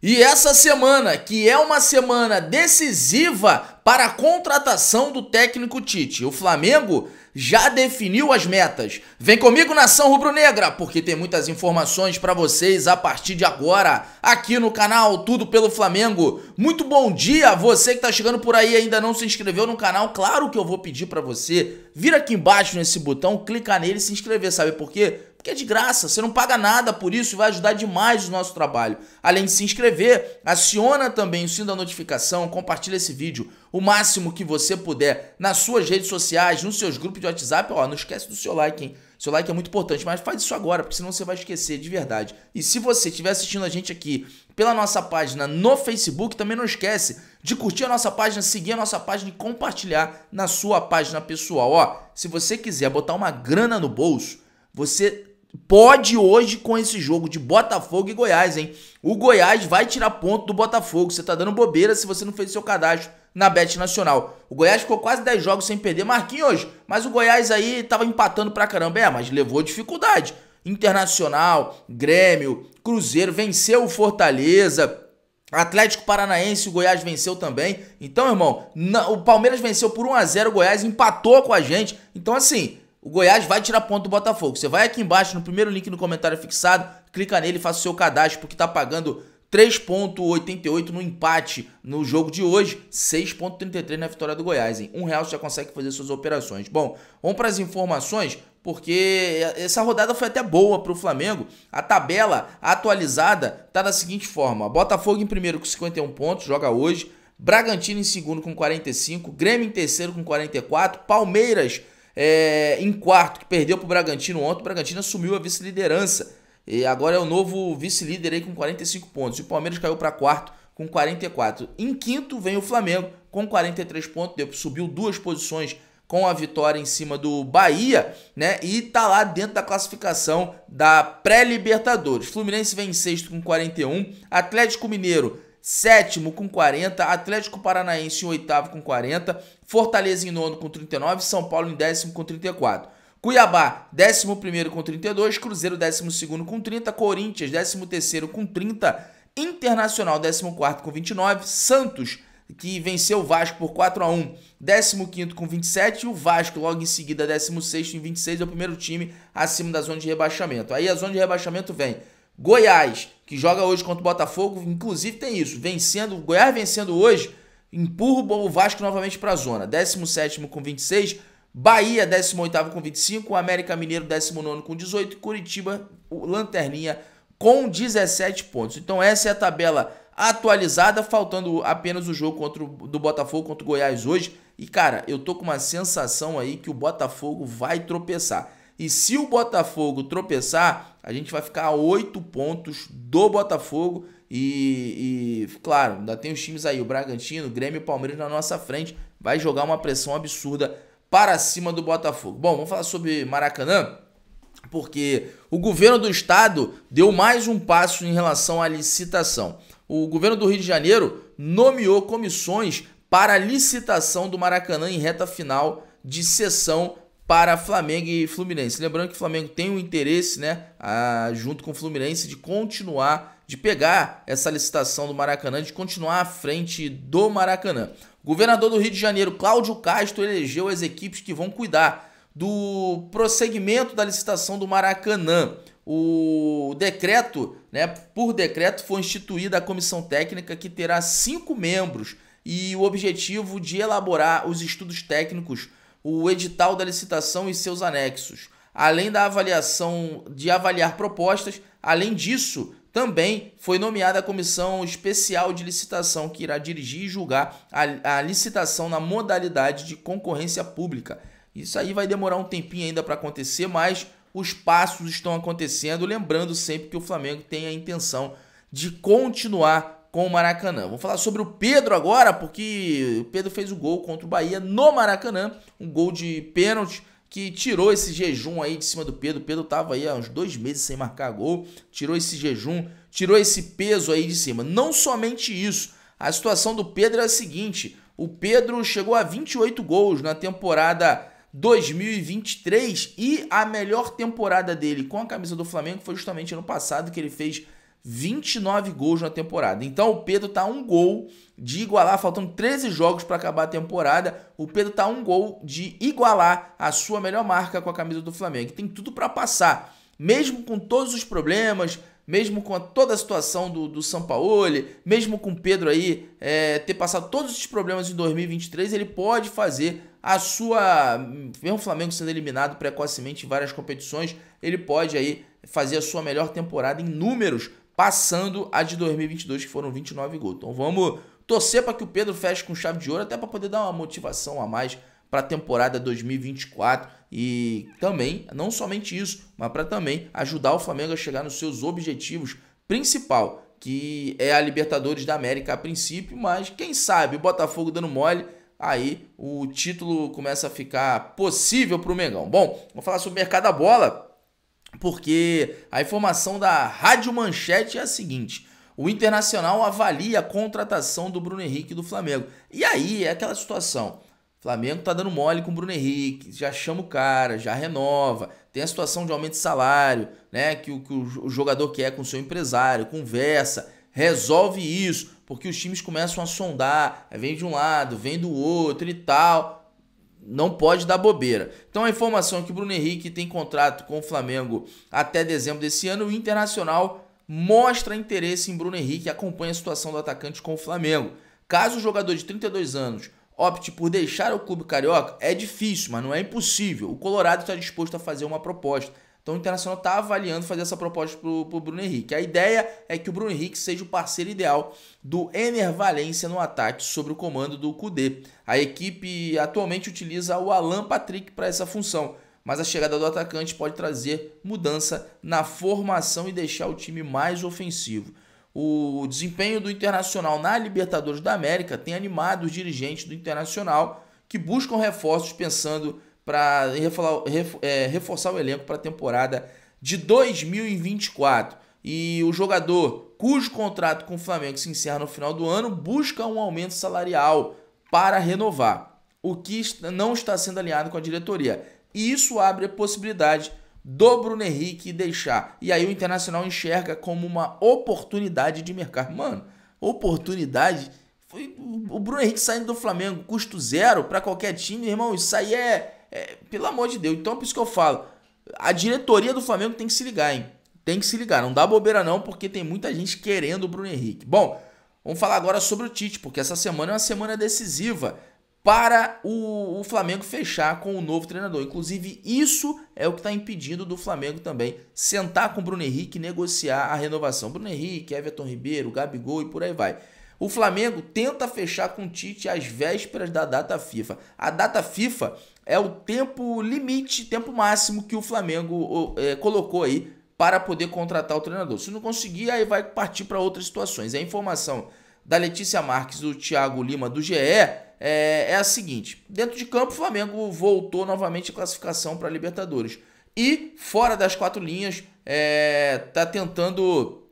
E essa semana, que é uma semana decisiva para a contratação do técnico Tite, o Flamengo já definiu as metas. Vem comigo nação rubro-negra, porque tem muitas informações para vocês a partir de agora, aqui no canal Tudo pelo Flamengo. Muito bom dia, você que está chegando por aí e ainda não se inscreveu no canal, claro que eu vou pedir para você vir aqui embaixo nesse botão, clicar nele e se inscrever, sabe por quê? que é de graça, você não paga nada por isso e vai ajudar demais o nosso trabalho. Além de se inscrever, aciona também o sino da notificação, compartilha esse vídeo o máximo que você puder nas suas redes sociais, nos seus grupos de WhatsApp, ó, não esquece do seu like, hein? Seu like é muito importante, mas faz isso agora, porque senão você vai esquecer de verdade. E se você estiver assistindo a gente aqui pela nossa página no Facebook, também não esquece de curtir a nossa página, seguir a nossa página e compartilhar na sua página pessoal. Ó, se você quiser botar uma grana no bolso, você pode hoje com esse jogo de Botafogo e Goiás, hein? O Goiás vai tirar ponto do Botafogo. Você tá dando bobeira se você não fez seu cadastro na Bet Nacional. O Goiás ficou quase 10 jogos sem perder Marquinhos hoje, mas o Goiás aí tava empatando pra caramba, é, mas levou dificuldade. Internacional, Grêmio, Cruzeiro venceu o Fortaleza, Atlético Paranaense, o Goiás venceu também. Então, irmão, o Palmeiras venceu por 1 a 0 o Goiás empatou com a gente. Então, assim, o Goiás vai tirar ponto do Botafogo. Você vai aqui embaixo no primeiro link no comentário fixado, clica nele e faça o seu cadastro, porque tá pagando 3,88 no empate no jogo de hoje, 6,33 na vitória do Goiás. Em um real você já consegue fazer suas operações. Bom, vamos para as informações, porque essa rodada foi até boa para o Flamengo. A tabela atualizada está da seguinte forma: Botafogo em primeiro com 51 pontos, joga hoje. Bragantino em segundo com 45, Grêmio em terceiro com 44, Palmeiras é, em quarto, que perdeu para o Bragantino ontem. O Bragantino assumiu a vice-liderança. E agora é o novo vice-líder aí com 45 pontos. E o Palmeiras caiu para quarto com 44. Em quinto vem o Flamengo com 43 pontos. subiu duas posições com a vitória em cima do Bahia, né? E tá lá dentro da classificação da pré-Libertadores. Fluminense vem em sexto com 41, Atlético Mineiro sétimo com 40, Atlético Paranaense em oitavo com 40, Fortaleza em nono com 39, São Paulo em décimo com 34. Cuiabá, 11 com 32, Cruzeiro, 12 com 30, Corinthians, 13 com 30, Internacional, 14 com 29, Santos, que venceu o Vasco por 4 a 1 15 com 27, e o Vasco, logo em seguida, 16 em 26, é o primeiro time acima da zona de rebaixamento. Aí a zona de rebaixamento vem Goiás, que joga hoje contra o Botafogo, inclusive tem isso, vencendo, Goiás vencendo hoje, empurra o Vasco novamente para a zona. 17 com 26, Bahia 18 com 25, América Mineiro 19 com 18 e Curitiba, o Lanterninha, com 17 pontos. Então essa é a tabela atualizada, faltando apenas o jogo contra o, do Botafogo contra o Goiás hoje. E cara, eu tô com uma sensação aí que o Botafogo vai tropeçar. E se o Botafogo tropeçar, a gente vai ficar a 8 pontos do Botafogo. E, e, claro, ainda tem os times aí, o Bragantino, o Grêmio e o Palmeiras na nossa frente. Vai jogar uma pressão absurda para cima do Botafogo. Bom, vamos falar sobre Maracanã, porque o governo do estado deu mais um passo em relação à licitação. O governo do Rio de Janeiro nomeou comissões para a licitação do Maracanã em reta final de sessão para Flamengo e Fluminense. Lembrando que o Flamengo tem um interesse, né, a, junto com o Fluminense, de continuar, de pegar essa licitação do Maracanã, de continuar à frente do Maracanã. O governador do Rio de Janeiro, Cláudio Castro, elegeu as equipes que vão cuidar do prosseguimento da licitação do Maracanã. O decreto, né, por decreto, foi instituída a comissão técnica que terá cinco membros e o objetivo de elaborar os estudos técnicos o edital da licitação e seus anexos, além da avaliação de avaliar propostas. Além disso, também foi nomeada a comissão especial de licitação que irá dirigir e julgar a, a licitação na modalidade de concorrência pública. Isso aí vai demorar um tempinho ainda para acontecer, mas os passos estão acontecendo. Lembrando sempre que o Flamengo tem a intenção de continuar com o Maracanã. Vou falar sobre o Pedro agora, porque o Pedro fez o gol contra o Bahia no Maracanã, um gol de pênalti que tirou esse jejum aí de cima do Pedro. O Pedro tava aí há uns dois meses sem marcar gol, tirou esse jejum, tirou esse peso aí de cima. Não somente isso, a situação do Pedro é a seguinte: o Pedro chegou a 28 gols na temporada 2023 e a melhor temporada dele com a camisa do Flamengo foi justamente ano passado que ele fez 29 gols na temporada. Então o Pedro tá um gol de igualar, faltando 13 jogos para acabar a temporada. O Pedro tá um gol de igualar a sua melhor marca com a camisa do Flamengo. Tem tudo para passar, mesmo com todos os problemas, mesmo com a, toda a situação do, do Sampaoli, mesmo com o Pedro aí é, ter passado todos esses problemas em 2023, ele pode fazer a sua. Mesmo o Flamengo sendo eliminado precocemente em várias competições, ele pode aí fazer a sua melhor temporada em números passando a de 2022, que foram 29 gols. Então vamos torcer para que o Pedro feche com chave de ouro, até para poder dar uma motivação a mais para a temporada 2024 e também, não somente isso, mas para também ajudar o Flamengo a chegar nos seus objetivos principal, que é a Libertadores da América a princípio, mas quem sabe o Botafogo dando mole, aí o título começa a ficar possível para o Mengão. Bom, vou falar sobre o mercado da bola porque a informação da Rádio Manchete é a seguinte: o Internacional avalia a contratação do Bruno Henrique do Flamengo. E aí é aquela situação. Flamengo tá dando mole com o Bruno Henrique, já chama o cara, já renova. Tem a situação de aumento de salário, né? Que o, que o jogador quer é com o seu empresário, conversa, resolve isso, porque os times começam a sondar, vem de um lado, vem do outro e tal não pode dar bobeira. Então a informação é que o Bruno Henrique tem contrato com o Flamengo até dezembro desse ano, o Internacional mostra interesse em Bruno Henrique e acompanha a situação do atacante com o Flamengo. Caso o jogador de 32 anos opte por deixar o clube carioca, é difícil, mas não é impossível. O Colorado está disposto a fazer uma proposta. Então o Internacional está avaliando fazer essa proposta para o Bruno Henrique. A ideia é que o Bruno Henrique seja o parceiro ideal do Ener Valência no ataque sobre o comando do Cudê. A equipe atualmente utiliza o Alan Patrick para essa função, mas a chegada do atacante pode trazer mudança na formação e deixar o time mais ofensivo. O desempenho do Internacional na Libertadores da América tem animado os dirigentes do Internacional que buscam reforços pensando para é, reforçar o elenco para a temporada de 2024. E o jogador cujo contrato com o Flamengo se encerra no final do ano busca um aumento salarial para renovar, o que não está sendo alinhado com a diretoria. E isso abre a possibilidade do Bruno Henrique deixar. E aí o Internacional enxerga como uma oportunidade de mercado. Mano, oportunidade. Foi o Bruno Henrique saindo do Flamengo, custo zero para qualquer time, irmão. Isso aí é é, pelo amor de Deus. Então é por isso que eu falo. A diretoria do Flamengo tem que se ligar, hein? Tem que se ligar. Não dá bobeira, não, porque tem muita gente querendo o Bruno Henrique. Bom, vamos falar agora sobre o Tite, porque essa semana é uma semana decisiva para o, o Flamengo fechar com o novo treinador. Inclusive, isso é o que está impedindo do Flamengo também sentar com o Bruno Henrique e negociar a renovação. Bruno Henrique, Everton Ribeiro, Gabigol e por aí vai. O Flamengo tenta fechar com o Tite às vésperas da data FIFA. A data FIFA é o tempo limite, tempo máximo que o Flamengo é, colocou aí para poder contratar o treinador. Se não conseguir, aí vai partir para outras situações. A informação da Letícia Marques do Thiago Lima do GE é, é a seguinte: dentro de campo, o Flamengo voltou novamente a classificação para a Libertadores. E fora das quatro linhas, é, tá tentando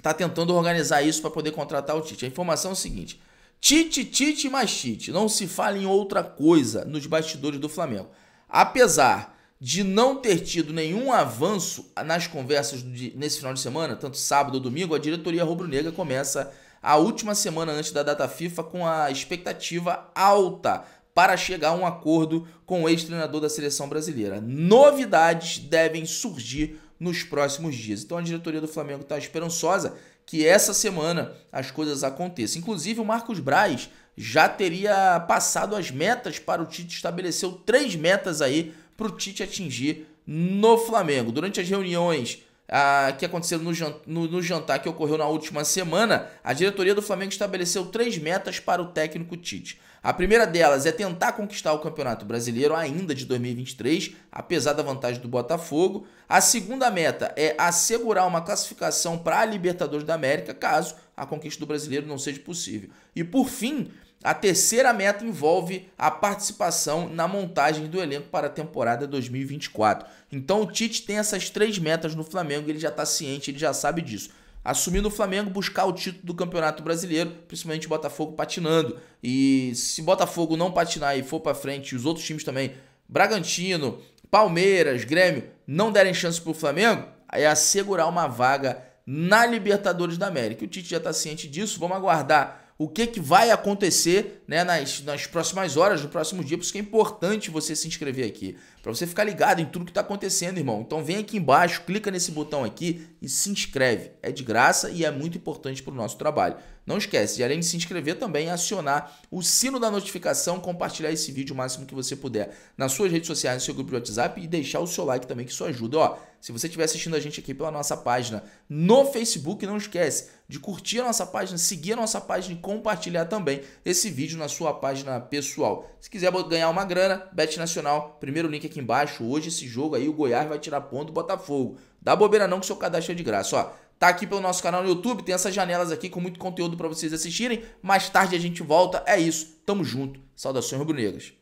tá tentando organizar isso para poder contratar o Tite. A informação é o seguinte: Tite, Tite mais Tite. Não se fala em outra coisa nos bastidores do Flamengo. Apesar de não ter tido nenhum avanço nas conversas de, nesse final de semana, tanto sábado ou domingo, a diretoria rubro-negra começa a última semana antes da data FIFA com a expectativa alta para chegar a um acordo com o ex-treinador da seleção brasileira. Novidades devem surgir nos próximos dias. Então a diretoria do Flamengo está esperançosa que essa semana as coisas aconteçam. Inclusive, o Marcos Braz já teria passado as metas para o Tite, estabeleceu três metas aí para o Tite atingir no Flamengo. Durante as reuniões ah, que aconteceram no, no, no jantar que ocorreu na última semana, a diretoria do Flamengo estabeleceu três metas para o técnico Tite. A primeira delas é tentar conquistar o Campeonato Brasileiro ainda de 2023, apesar da vantagem do Botafogo. A segunda meta é assegurar uma classificação para a Libertadores da América, caso a conquista do brasileiro não seja possível. E por fim, a terceira meta envolve a participação na montagem do elenco para a temporada 2024. Então o Tite tem essas três metas no Flamengo, ele já está ciente, ele já sabe disso assumindo o Flamengo buscar o título do Campeonato Brasileiro, principalmente o Botafogo patinando. E se Botafogo não patinar e for para frente, e os outros times também, Bragantino, Palmeiras, Grêmio, não derem chance para o Flamengo, é assegurar uma vaga na Libertadores da América. O Tite já está ciente disso, vamos aguardar o que, que vai acontecer né, nas, nas próximas horas, no próximo dia. Por isso que é importante você se inscrever aqui, para você ficar ligado em tudo que está acontecendo, irmão. Então vem aqui embaixo, clica nesse botão aqui e se inscreve. É de graça e é muito importante para o nosso trabalho. Não esquece de, além de se inscrever, também acionar o sino da notificação, compartilhar esse vídeo o máximo que você puder nas suas redes sociais, no seu grupo de WhatsApp e deixar o seu like também, que isso ajuda. Ó, se você estiver assistindo a gente aqui pela nossa página no Facebook, não esquece de curtir a nossa página, seguir a nossa página e compartilhar também esse vídeo na sua página pessoal. Se quiser ganhar uma grana, Bet Nacional, primeiro link aqui embaixo. Hoje esse jogo aí, o Goiás vai tirar ponto do Botafogo. Dá bobeira não que seu cadastro é de graça, ó. Tá aqui pelo nosso canal no YouTube, tem essas janelas aqui com muito conteúdo para vocês assistirem. Mais tarde a gente volta. É isso. Tamo junto. Saudações rubro-negras.